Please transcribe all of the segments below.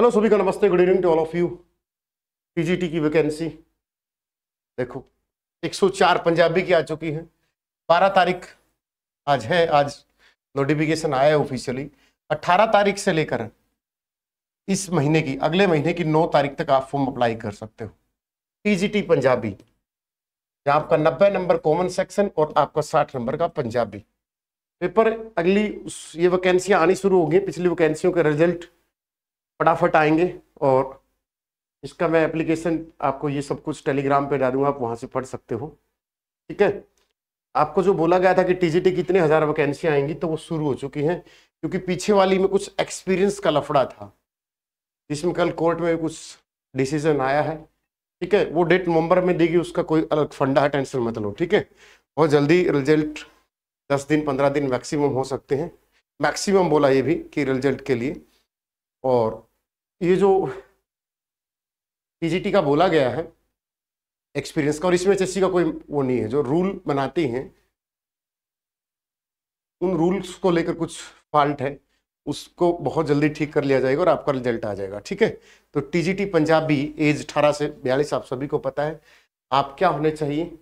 hello सभी का नमस्ते good evening to all of you PGT की वैकेंसी देखो 104 पंजाबी की आ चुकी है 12 तारीख आज है आज नोटिफिकेशन आया है ऑफिशियली 18 तारीख से लेकर इस महीने की अगले महीने की 9 तारीख तक आप फॉर्म अप्लाई कर सकते हो पीजीटी पंजाबी जहाँ आपका 90 नंबर कॉमन सेक्शन और आपका 60 नंबर का पंजाबी पेपर अगली ये वैकेंसियाँ आनी शुरू होगी पिछली वैकेंसियों के रिजल्ट फटाफट आएंगे और इसका मैं एप्लीकेशन आपको ये सब कुछ टेलीग्राम पे डालूंगा आप वहाँ से पढ़ सकते हो ठीक है आपको जो बोला गया था कि टीजीटी जी कितने हज़ार वैकेंसी आएंगी तो वो शुरू हो चुकी हैं क्योंकि पीछे वाली में कुछ एक्सपीरियंस का लफड़ा था जिसमें कल कोर्ट में कुछ डिसीजन आया है ठीक है वो डेट नवंबर में देगी उसका कोई अलग फंडा है टेंशन मत लो ठीक है बहुत जल्दी रिजल्ट दस दिन पंद्रह दिन मैक्सिमम हो सकते हैं मैक्सिमम बोला ये भी कि रिजल्ट के लिए और ये जो पीजीटी का बोला गया है एक्सपीरियंस का और इसमें एच का कोई वो नहीं है जो रूल बनाती हैं उन रूल्स को लेकर कुछ फॉल्ट है उसको बहुत जल्दी ठीक कर लिया जाएगा और आपका रिजल्ट आ जाएगा ठीक है तो टीजीटी पंजाबी एज अठारह से बयालीस आप सभी को पता है आप क्या होने चाहिए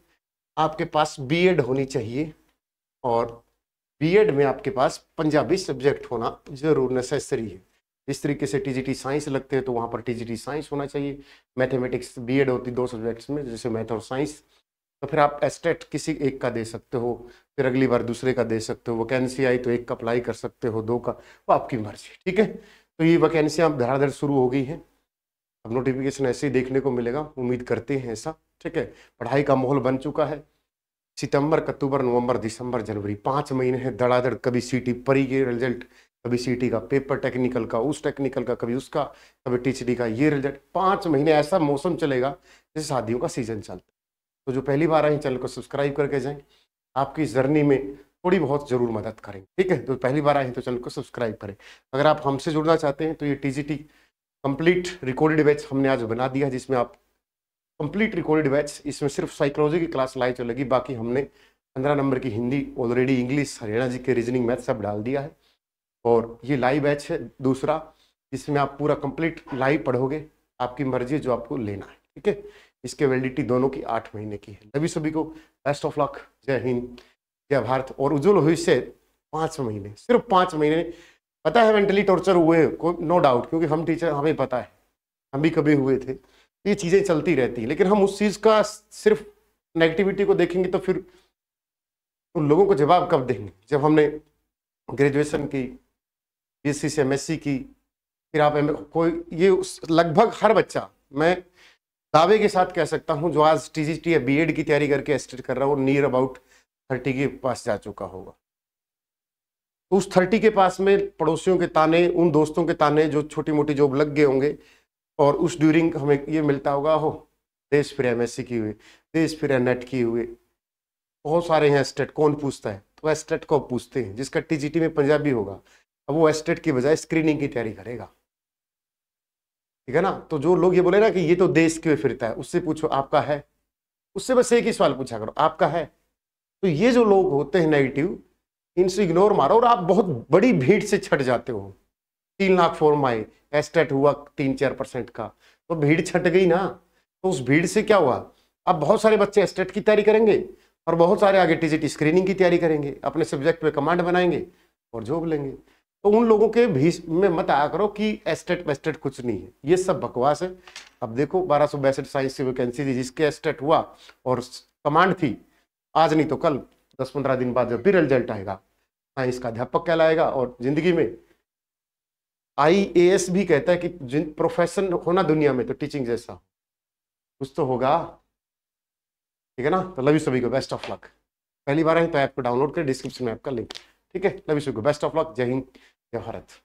आपके पास बीएड होनी चाहिए और बीएड में आपके पास पंजाबी सब्जेक्ट होना जरूर नेसेसरी है इस तरीके से टीजीटी साइंस लगते हैं तो वहाँ पर टीजीटी साइंस होना चाहिए मैथमेटिक्स बीएड होती दो सब्जेक्ट्स में जैसे मैथ और साइंस तो फिर आप एस्टेट किसी एक का दे सकते हो फिर अगली बार दूसरे का दे सकते हो वैकेंसी आई तो एक का अप्लाई कर सकते हो दो का वो आपकी मर्जी ठीक है तो ये वैकेंसी आप धड़ाधड़ शुरू हो गई हैं अब नोटिफिकेशन ऐसे ही देखने को मिलेगा उम्मीद करते हैं ऐसा ठीक है पढ़ाई का माहौल बन चुका है सितंबर अक्टूबर नवंबर दिसंबर जनवरी पाँच महीने हैं धड़ाधड़ कभी सीटी परी के रिजल्ट कभी सी का पेपर टेक्निकल का उस टेक्निकल का कभी उसका कभी टीचरी का ये रिजल्ट पाँच महीने ऐसा मौसम चलेगा जैसे शादियों का सीजन चलता तो जो पहली बार आई चैनल को सब्सक्राइब करके जाएं आपकी जर्नी में थोड़ी बहुत जरूर मदद करेंगे ठीक है तो पहली बार आए तो चैनल को सब्सक्राइब करें अगर आप हमसे जुड़ना चाहते हैं तो ये टी कंप्लीट रिकॉर्डेड बैच हमने आज बना दिया जिसमें आप कंप्लीट रिकॉर्डेड बैच इसमें सिर्फ साइकोलॉजी की क्लास लाई चलेगी बाकी हमने पंद्रह नंबर की Hindi already English Haryana G K reasoning math सब डाल दिया है और ये लाइव बैच है दूसरा जिसमें आप पूरा कंप्लीट लाइव पढ़ोगे आपकी मर्जी है जो आपको लेना है ठीक है इसके वैलिडिटी दोनों की आठ महीने की है सभी सभी को बेस्ट ऑफ लक जय हिंद जय भारत और उज्जवल भविष्य पाँच महीने सिर्फ पाँच महीने पता है मेंटली टॉर्चर हुए कोई नो डाउट क्योंकि हम टीचर हमें पता है हम भी कभी हुए थे ये चीज़ें चलती रहती हैं लेकिन हम उस चीज़ का सिर्फ नेगेटिविटी को देखेंगे तो फिर उन लोगों को जवाब कब देंगे जब हमने ग्रेजुएशन की बीएससी से एमएससी की फिर आप कोई ये लगभग हर बच्चा मैं दावे के साथ कह सकता हूँ जो आज टी जी या बी की तैयारी करके एस्टेट कर रहा हो नियर अबाउट थर्टी के पास जा चुका होगा तो उस थर्टी के पास में पड़ोसियों के ताने उन दोस्तों के ताने जो छोटी मोटी जॉब लग गए होंगे और उस ड्यूरिंग हमें ये मिलता होगा हो देश फिर एम की हुई देश फिर नेट e की हुए बहुत सारे हैं एस्टेट e कौन पूछता है तो एस्टेट e को पूछते हैं जिसका टीजीटी में पंजाबी होगा अब वो एस्टेट की बजाय स्क्रीनिंग की तैयारी करेगा ठीक है ना तो जो लोग ये बोले ना कि ये तो देश के फिरता है उससे पूछो आपका है उससे बस एक ही सवाल पूछा करो आपका है तो ये जो लोग होते हैं नेगेटिव इनसे इग्नोर मारो और आप बहुत बड़ी भीड़ से छट जाते हो तीन लाख फॉर्म आए एस्टेट हुआ तीन चार परसेंट का तो भीड़ छट गई ना तो उस भीड़ से क्या हुआ अब बहुत सारे बच्चे एस्टेट की तैयारी करेंगे और बहुत सारे आगे टीजीटी स्क्रीनिंग की तैयारी करेंगे अपने सब्जेक्ट में कमांड बनाएंगे और जॉब लेंगे तो उन लोगों के भी में मत आया करो कि एस्टेट वेस्टेट कुछ नहीं है ये सब बकवास है अब देखो बारह सौ बैसठ साइंस की वैकेंसी थी जिसके एस्टेट हुआ और कमांड थी आज नहीं तो कल दस पंद्रह दिन बाद जब भी रिजल्ट आएगा साइंस का अध्यापक कहलाएगा और जिंदगी में आई भी कहता है कि जिन प्रोफेशन होना दुनिया में तो टीचिंग जैसा कुछ तो होगा ठीक है ना तो लव यू सभी को बेस्ट ऑफ लक पहली बार है तो ऐप को डाउनलोड करें डिस्क्रिप्शन में आपका लिंक ठीक है लव यू सभी को बेस्ट ऑफ लक जय हिंद Correto